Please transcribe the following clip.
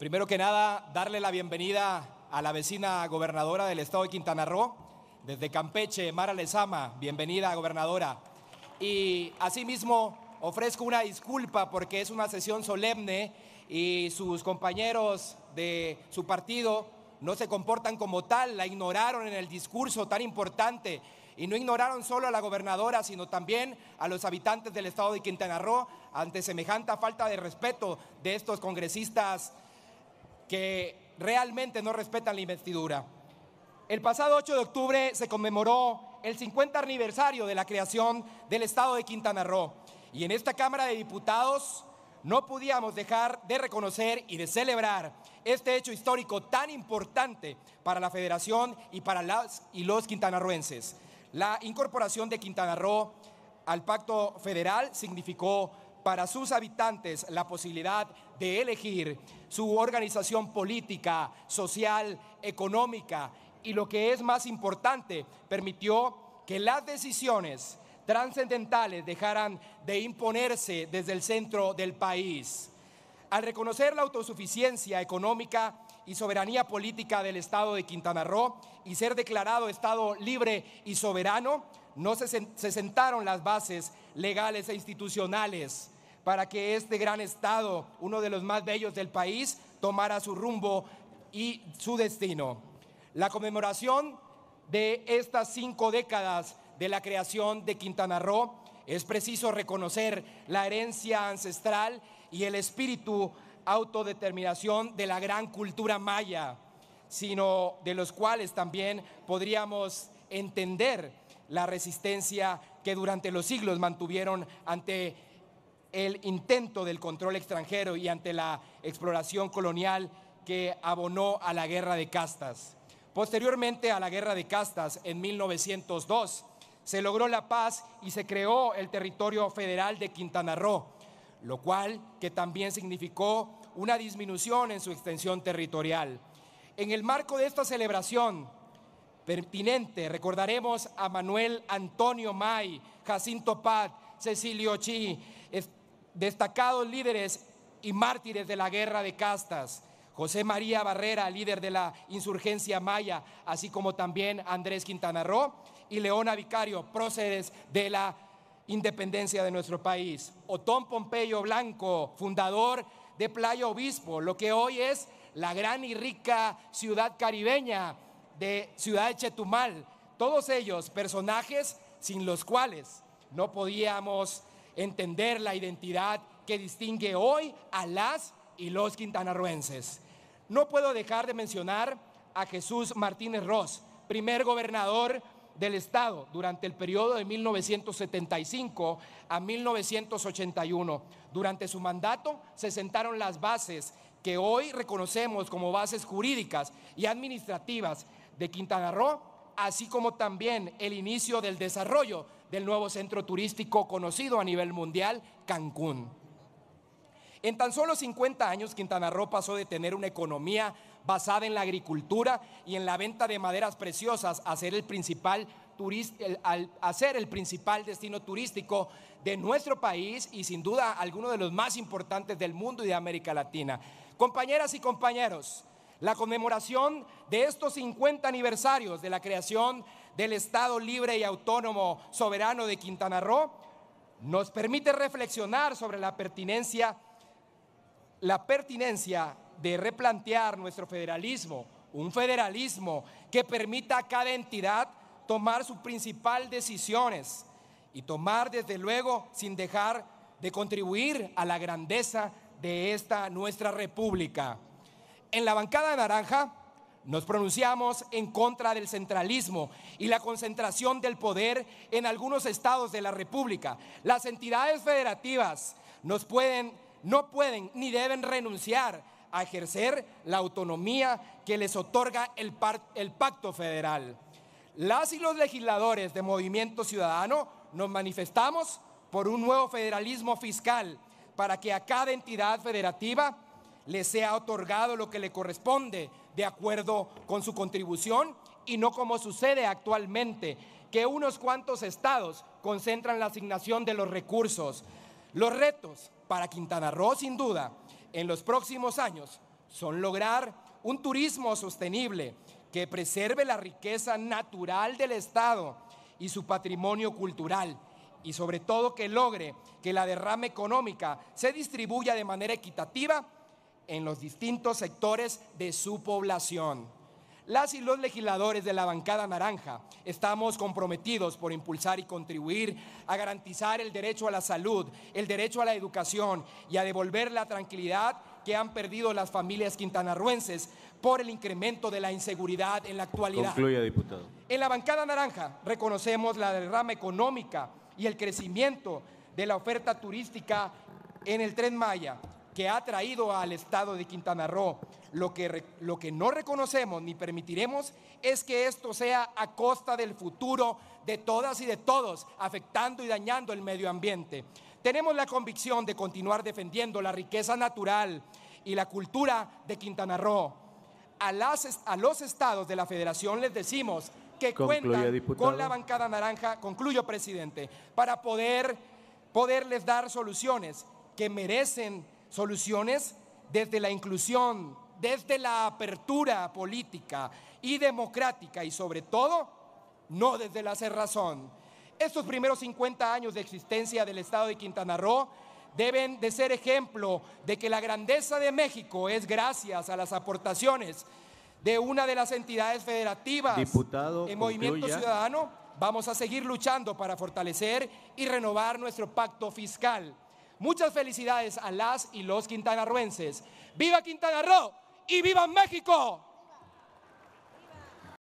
Primero que nada, darle la bienvenida a la vecina gobernadora del estado de Quintana Roo, desde Campeche, Mara Lezama. Bienvenida, gobernadora. Y asimismo, ofrezco una disculpa porque es una sesión solemne y sus compañeros de su partido no se comportan como tal, la ignoraron en el discurso tan importante y no ignoraron solo a la gobernadora, sino también a los habitantes del estado de Quintana Roo ante semejante falta de respeto de estos congresistas que realmente no respetan la investidura. El pasado 8 de octubre se conmemoró el 50 aniversario de la creación del Estado de Quintana Roo y en esta Cámara de Diputados no podíamos dejar de reconocer y de celebrar este hecho histórico tan importante para la Federación y para las y los quintanarruenses. La incorporación de Quintana Roo al Pacto Federal significó para sus habitantes la posibilidad de elegir su organización política, social, económica y lo que es más importante, permitió que las decisiones trascendentales dejaran de imponerse desde el centro del país. Al reconocer la autosuficiencia económica y soberanía política del Estado de Quintana Roo y ser declarado Estado libre y soberano, no se, sentaron las bases legales e institucionales para que este gran estado, uno de los más bellos del país, tomara su rumbo y su destino. La conmemoración de estas cinco décadas de la creación de Quintana Roo es preciso reconocer la herencia ancestral y el espíritu autodeterminación de la gran cultura maya, sino de los cuales también podríamos entender la resistencia que durante los siglos mantuvieron ante el intento del control extranjero y ante la exploración colonial que abonó a la guerra de castas. Posteriormente a la guerra de castas, en 1902, se logró la paz y se creó el territorio federal de Quintana Roo, lo cual que también significó una disminución en su extensión territorial. En el marco de esta celebración pertinente. Recordaremos a Manuel Antonio May, Jacinto Paz, Cecilio Chi, destacados líderes y mártires de la guerra de castas. José María Barrera, líder de la insurgencia maya, así como también Andrés Quintana Roo y Leona Vicario, próceres de la independencia de nuestro país. Otón Pompeyo Blanco, fundador de Playa Obispo, lo que hoy es la gran y rica ciudad caribeña, de Ciudad de Chetumal. Todos ellos personajes sin los cuales no podíamos entender la identidad que distingue hoy a las y los quintanarruenses. No puedo dejar de mencionar a Jesús Martínez Ross, primer gobernador del Estado durante el periodo de 1975 a 1981. Durante su mandato se sentaron las bases que hoy reconocemos como bases jurídicas y administrativas de Quintana Roo, así como también el inicio del desarrollo del nuevo centro turístico conocido a nivel mundial, Cancún. En tan solo 50 años, Quintana Roo pasó de tener una economía basada en la agricultura y en la venta de maderas preciosas a ser el principal, a el principal destino turístico de nuestro país y sin duda alguno de los más importantes del mundo y de América Latina. Compañeras y compañeros, la conmemoración de estos 50 aniversarios de la creación del Estado libre y autónomo soberano de Quintana Roo nos permite reflexionar sobre la pertinencia, la pertinencia de replantear nuestro federalismo, un federalismo que permita a cada entidad tomar sus principales decisiones y tomar desde luego sin dejar de contribuir a la grandeza de esta nuestra república. En la bancada naranja nos pronunciamos en contra del centralismo y la concentración del poder en algunos estados de la República. Las entidades federativas no pueden ni deben renunciar a ejercer la autonomía que les otorga el, el pacto federal. Las y los legisladores de Movimiento Ciudadano nos manifestamos por un nuevo federalismo fiscal para que a cada entidad federativa le sea otorgado lo que le corresponde de acuerdo con su contribución y no como sucede actualmente, que unos cuantos estados concentran la asignación de los recursos. Los retos para Quintana Roo, sin duda, en los próximos años son lograr un turismo sostenible que preserve la riqueza natural del Estado y su patrimonio cultural y sobre todo que logre que la derrama económica se distribuya de manera equitativa en los distintos sectores de su población. Las y los legisladores de la bancada naranja estamos comprometidos por impulsar y contribuir a garantizar el derecho a la salud, el derecho a la educación y a devolver la tranquilidad que han perdido las familias quintanarruenses por el incremento de la inseguridad en la actualidad. diputado. En la bancada naranja reconocemos la derrama económica y el crecimiento de la oferta turística en el tren Maya que ha traído al estado de Quintana Roo. Lo que, lo que no reconocemos ni permitiremos es que esto sea a costa del futuro de todas y de todos, afectando y dañando el medio ambiente. Tenemos la convicción de continuar defendiendo la riqueza natural y la cultura de Quintana Roo. A, las, a los estados de la federación les decimos que cuentan con la bancada naranja, concluyo presidente, para poder poderles dar soluciones que merecen soluciones desde la inclusión, desde la apertura política y democrática y sobre todo, no desde la cerrazón. Estos primeros 50 años de existencia del Estado de Quintana Roo deben de ser ejemplo de que la grandeza de México es gracias a las aportaciones de una de las entidades federativas Diputado en Movimiento Ciudadano. Vamos a seguir luchando para fortalecer y renovar nuestro pacto fiscal. Muchas felicidades a las y los quintanarruenses. ¡Viva Quintana Roo y viva México!